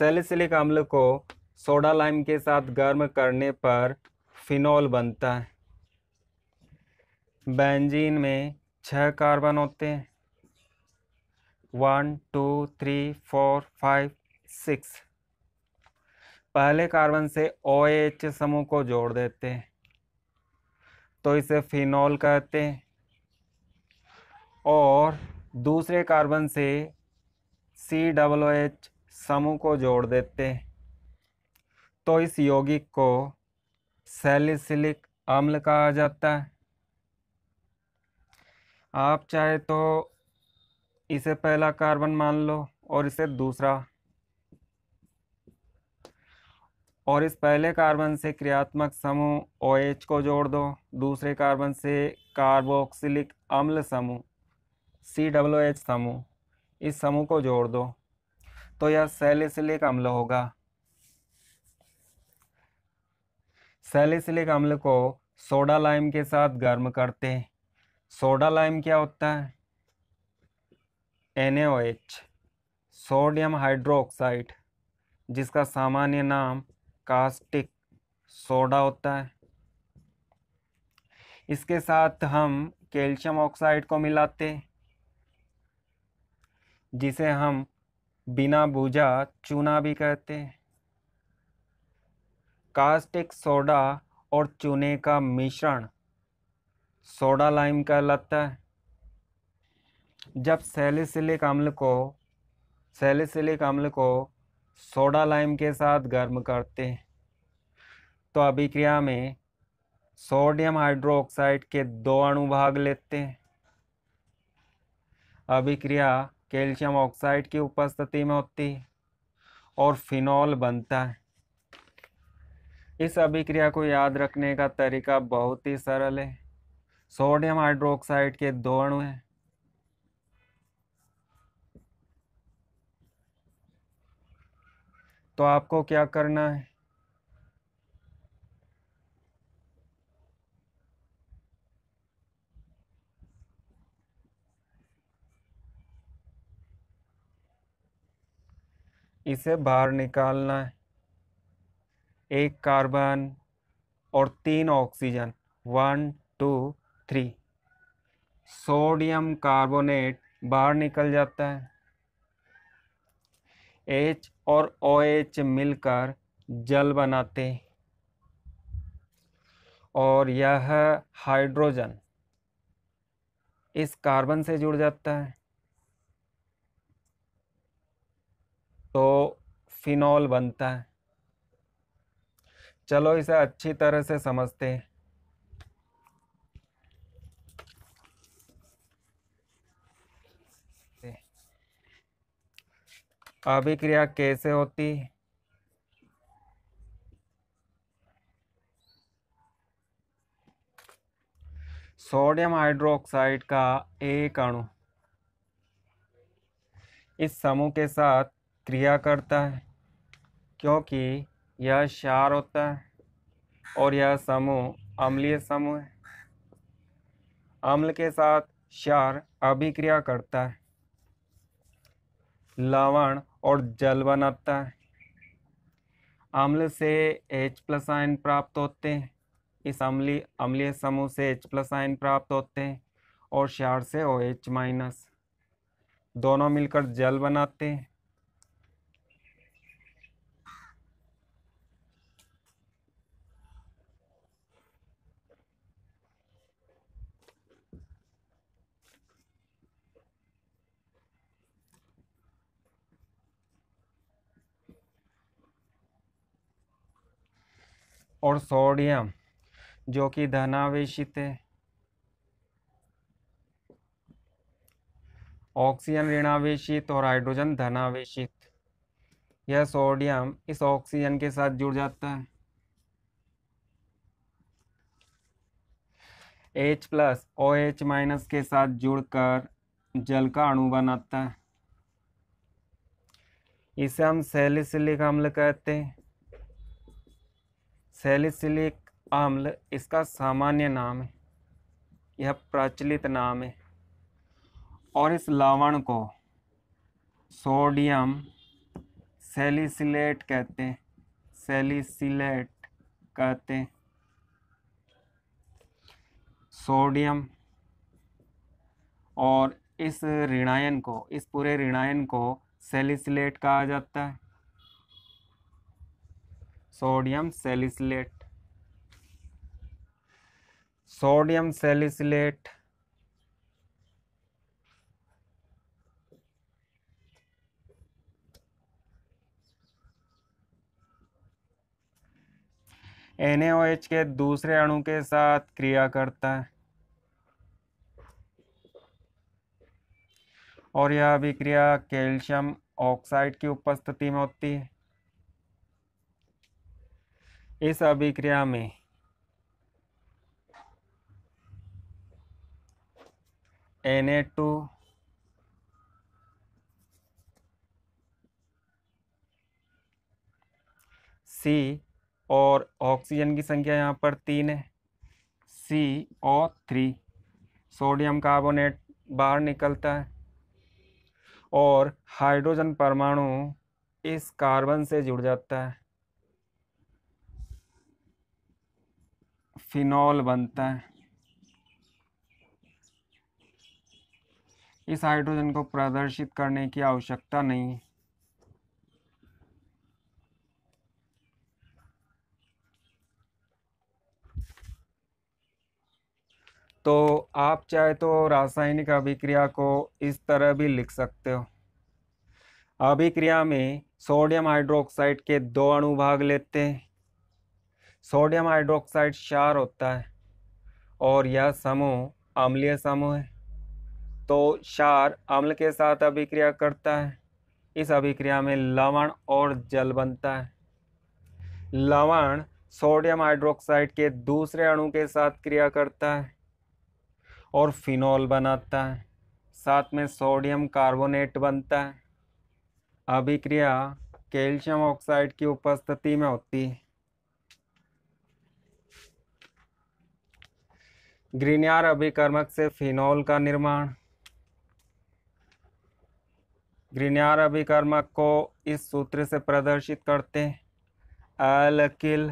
salicylic अम्ल को soda lime के साथ गर्म करने पर फिनॉल बनता है बेंजीन में छः कार्बन होते हैं one two three four five six पहले कार्बन से ओ एच समूह को जोड़ देते हैं तो इसे फिनॉल कहते हैं और दूसरे कार्बन से सी डब्लो एच समूह को जोड़ देते तो इस यौगिक को सैलिसिलिक अम्ल कहा जाता है आप चाहे तो इसे पहला कार्बन मान लो और इसे दूसरा और इस पहले कार्बन से क्रियात्मक समूह ओ OH को जोड़ दो दूसरे कार्बन से कार्बोक्सिलिक अम्ल समूह सी डब्लू एच समूह इस समूह को जोड़ दो तो यह सैलिसिलिक अम्ल होगा सैलिसिलिक अम्ल को सोडा लाइम के साथ गर्म करते हैं सोडा लाइम क्या होता है NaOH सोडियम हाइड्रोक्साइड जिसका सामान्य नाम कास्टिक सोडा होता है इसके साथ हम कैल्शियम ऑक्साइड को मिलाते जिसे हम बिना भूजा चूना भी कहते हैं कास्टिक सोडा और चूने का मिश्रण सोडा लाइम कहलाता है जब सैलिसिलिक अम्ल को सैलिसिलिक अम्ल को सोडा लाइम के साथ गर्म करते हैं तो अभिक्रिया में सोडियम हाइड्रोक्साइड के दो अणु भाग लेते हैं अभिक्रिया कैल्शियम ऑक्साइड की उपस्थिति में होती है और फिनॉल बनता है इस अभिक्रिया को याद रखने का तरीका बहुत ही सरल है सोडियम हाइड्रोक्साइड के दो अणु हैं तो आपको क्या करना है इसे बाहर निकालना है एक कार्बन और तीन oxygen one two three sodium carbonate बाहर निकल जाता है एच और ओ एच मिलकर जल बनाते हैं और यह हाइड्रोजन इस कार्बन से जुड़ जाता है तो फिनॉल बनता है चलो इसे अच्छी तरह से समझते हैं अभिक्रिया कैसे होती सोडियम हाइड्रोक्साइड का एक अणु इस समूह के साथ क्रिया करता है क्योंकि यह क्षार होता है और यह समूह अम्लीय समूह है अम्ल के साथ क्षार अभिक्रिया करता है लवण और जल बनाता है अम्ल से H प्लस आयन प्राप्त होते हैं इस अम्ली अम्लीय समूह से H प्लस आयन प्राप्त होते हैं और क्षार से ओ OH माइनस दोनों मिलकर जल बनाते हैं और सोडियम जो कि धनावेश है ऑक्सीजन ऋणावेशित और हाइड्रोजन धनावेशित यह सोडियम इस ऑक्सीजन के साथ जुड़ जाता है H plus O H minus के साथ जुड़कर जल का अणु बनाता है इसे हम सेलिसिलिक अम्ल कहते हैं सेलिसिलिक आम्ल इसका सामान्य नाम है यह प्रचलित नाम है और इस लवण को सोडियम सेलिसिलेट कहते हैं सेलिसिलेट कहते हैं सोडियम और इस ऋणायन को इस पूरे ऋणायन को सेलिसिलेट कहा जाता है sodium salicylate sodium salicylate NaOH के दूसरे अणु के साथ क्रिया करता है और यह अभिक्रिया कैल्शियम ऑक्साइड की उपस्थिति में होती है इस अभिक्रिया में एन ए टू सी और ऑक्सीजन की संख्या यहाँ पर तीन है सी और थ्री सोडियम कार्बोनेट बाहर निकलता है और हाइड्रोजन परमाणु इस कार्बन से जुड़ जाता है फिनॉल बनता है इस हाइड्रोजन को प्रदर्शित करने की आवश्यकता नहीं तो आप चाहे तो रासायनिक अभिक्रिया को इस तरह भी लिख सकते हो अभिक्रिया में सोडियम हाइड्रोक्साइड के दो अणु भाग लेते हैं सोडियम हाइड्रोक्साइड क्षार होता है और यह समूह अम्लीय समूह है तो क्षार अम्ल के साथ अभिक्रिया करता है इस अभिक्रिया में लवण और जल बनता है लवण सोडियम हाइड्रोक्साइड के दूसरे अणु के साथ क्रिया करता है और फिनॉल बनाता है साथ में सोडियम कार्बोनेट बनता है अभिक्रिया कैल्शियम ऑक्साइड की उपस्थिति में होती है ग्रीनियार अभिकर्मक से फिनोल का निर्माण ग्रीनियार अभिकर्मक को इस सूत्र से प्रदर्शित करते हैं एलकिल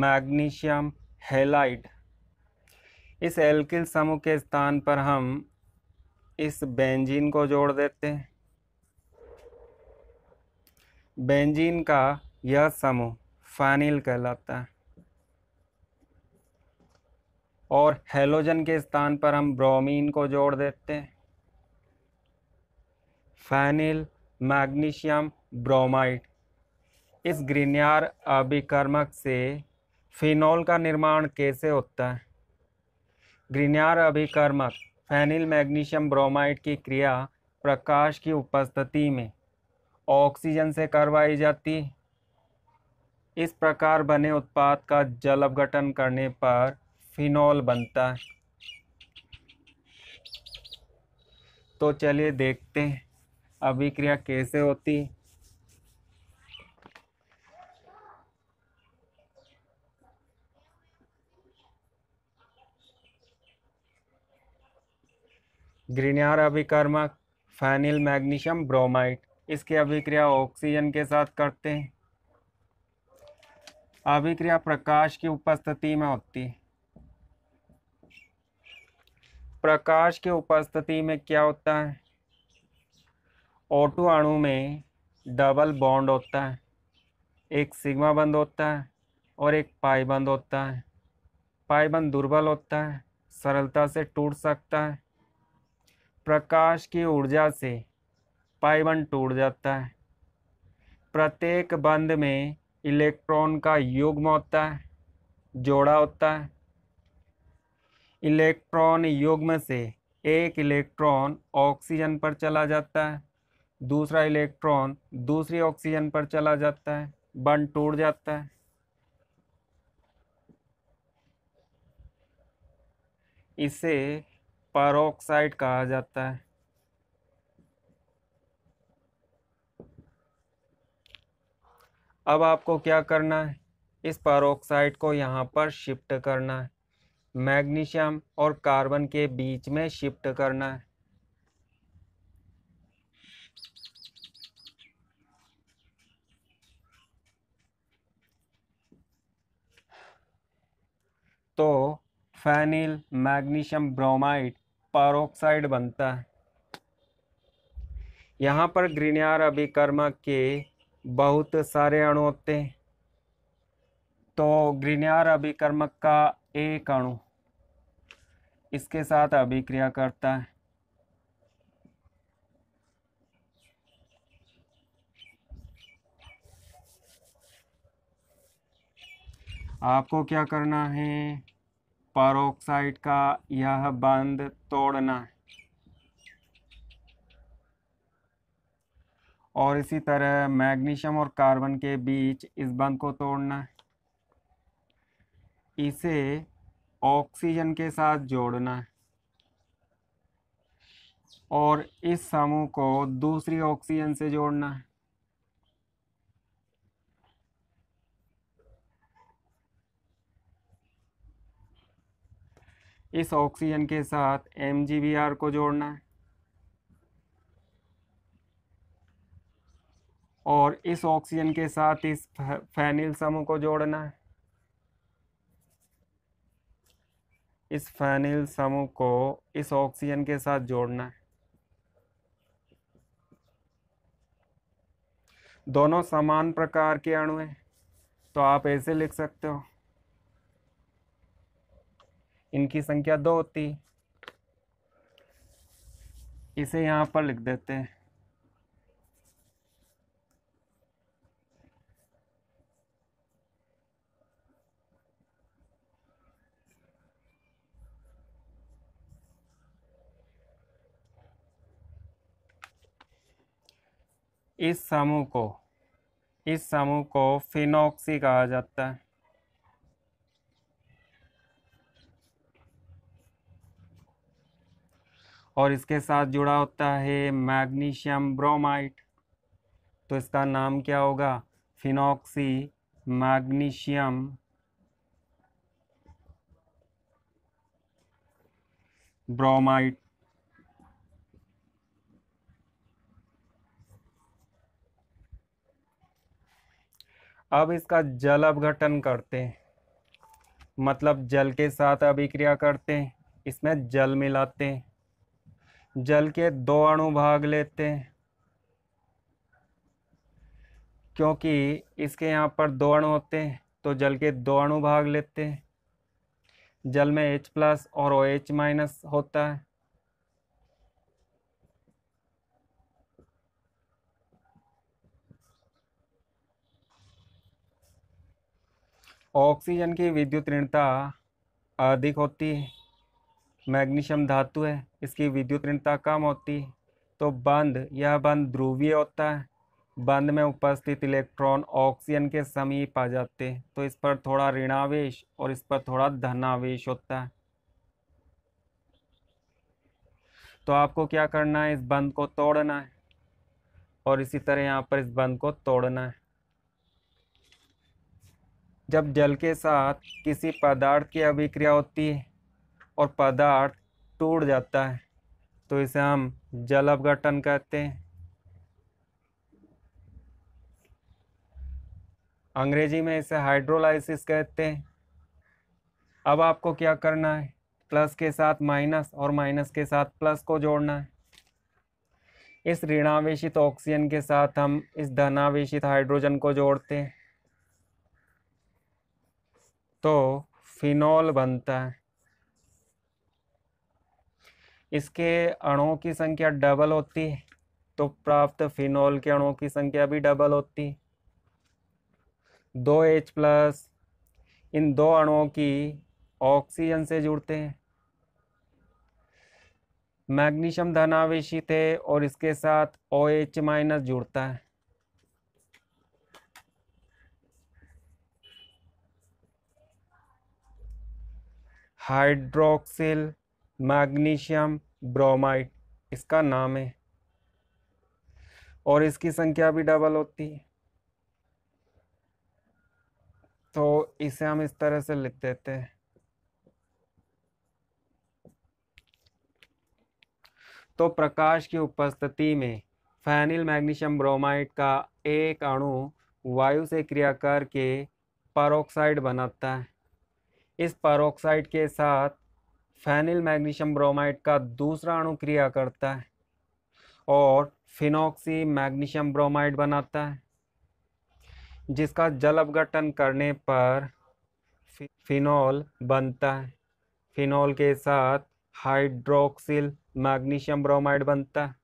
मैग्नीशियम हेलाइड इस एल्किल समूह के स्थान पर हम इस बेंजीन को जोड़ देते हैं बेंजीन का यह समूह फैनिल कहलाता है और हेलोजन के स्थान पर हम ब्रोमीन को जोड़ देते हैं फैनिल मैग्नीशियम ब्रोमाइड इस ग्रीनियार अभिकर्मक से फिनॉल का निर्माण कैसे होता है ग्रीनियार अभिकर्मक फैनिल मैग्नीशियम ब्रोमाइड की क्रिया प्रकाश की उपस्थिति में ऑक्सीजन से करवाई जाती इस प्रकार बने उत्पाद का जल अपघटन करने पर फिनॉल बनता है तो चलिए देखते हैं अभिक्रिया कैसे होती है ग्रीनियार अभिकर्मक फैनिल मैग्नीशियम ब्रोमाइड इसकी अभिक्रिया ऑक्सीजन के साथ करते हैं अभिक्रिया प्रकाश की उपस्थिति में होती है प्रकाश के उपस्थिति में क्या होता है ऑटो अणु में डबल बॉन्ड होता है एक सिग्मा बंद होता है और एक पाई बंद होता है पाई बंद दुर्बल होता है सरलता से टूट सकता है प्रकाश की ऊर्जा से पाई बंद टूट जाता है प्रत्येक बंद में इलेक्ट्रॉन का युग्म होता है जोड़ा होता है इलेक्ट्रॉन में से एक इलेक्ट्रॉन ऑक्सीजन पर चला जाता है दूसरा इलेक्ट्रॉन दूसरी ऑक्सीजन पर चला जाता है बन टूट जाता है इसे परोक्साइड कहा जाता है अब आपको क्या करना है इस परोक्साइड को यहाँ पर शिफ्ट करना है मैग्नीशियम और कार्बन के बीच में शिफ्ट करना है तो फैनिल मैग्नीशियम ब्रोमाइड पारोक्साइड बनता है यहाँ पर ग्रीनियार अभिकर्मक के बहुत सारे अणु होते हैं तो ग्रीनियार अभिकर्मक का एक अणु इसके साथ अभिक्रिया करता है आपको क्या करना है परोक्साइड का यह बंद तोड़ना है और इसी तरह मैग्नीशियम और कार्बन के बीच इस बंद को तोड़ना है इसे ऑक्सीजन के साथ जोड़ना है और इस समूह को दूसरी ऑक्सीजन से जोड़ना है इस ऑक्सीजन के साथ एम को जोड़ना है और इस ऑक्सीजन के साथ इस फैनिल समूह को जोड़ना है इस फैनिल समूह को इस ऑक्सीजन के साथ जोड़ना है दोनों समान प्रकार के अणु हैं तो आप ऐसे लिख सकते हो इनकी संख्या दो होती इसे यहाँ पर लिख देते हैं इस समूह को इस समूह को फिनोक्सी कहा जाता है और इसके साथ जुड़ा होता है मैग्नीशियम ब्रोमाइड तो इसका नाम क्या होगा फिनोक्सी मैग्नीशियम ब्रोमाइड अब इसका जल अपघटन करते हैं मतलब जल के साथ अभिक्रिया करते हैं इसमें जल मिलाते हैं जल के दो अणु भाग लेते हैं क्योंकि इसके यहाँ पर दो अणु होते हैं तो जल के दो अणु भाग लेते हैं जल में H प्लस और OH माइनस होता है ऑक्सीजन की विद्युत ऋणता अधिक होती है मैग्नीशियम धातु है इसकी विद्युत ऋणता कम होती है तो बंद यह बंद ध्रुवीय होता है बंद में उपस्थित इलेक्ट्रॉन ऑक्सीजन के समीप आ जाते हैं तो इस पर थोड़ा ऋणावेश और इस पर थोड़ा धनावेश होता है तो आपको क्या करना है इस बंद को तोड़ना है और इसी तरह यहाँ पर इस बंद को तोड़ना है जब जल के साथ किसी पदार्थ की अभिक्रिया होती है और पदार्थ टूट जाता है तो इसे हम जल अपघटन कहते हैं अंग्रेजी में इसे हाइड्रोलाइसिस कहते हैं अब आपको क्या करना है प्लस के साथ माइनस और माइनस के साथ प्लस को जोड़ना है इस ऋणावेशित ऑक्सीजन के साथ हम इस धनावेशित हाइड्रोजन को जोड़ते हैं तो फिनॉल बनता है इसके अणुओं की संख्या डबल होती है तो प्राप्त फिनॉल के अणुओं की संख्या भी डबल होती है दो एच प्लस इन दो अणुओं की ऑक्सीजन से जुड़ते हैं मैग्नीशियम धनावेशित है और इसके साथ ओ एच माइनस जुड़ता है हाइड्रोक्सिल मैग्नीशियम ब्रोमाइड इसका नाम है और इसकी संख्या भी डबल होती है तो इसे हम इस तरह से लिख देते हैं तो प्रकाश की उपस्थिति में फैनिल मैग्नीशियम ब्रोमाइड का एक अणु वायु से क्रिया करके परोक्साइड बनाता है इस परोक्साइड के साथ फैनिल मैग्नीशियम ब्रोमाइड का दूसरा अणु क्रिया करता है और फिनोक्सी मैग्नीशियम ब्रोमाइड बनाता है जिसका जल अपघटन करने पर फिनॉल बनता है फिनॉल के साथ हाइड्रोक्सिल मैग्नीशियम ब्रोमाइड बनता है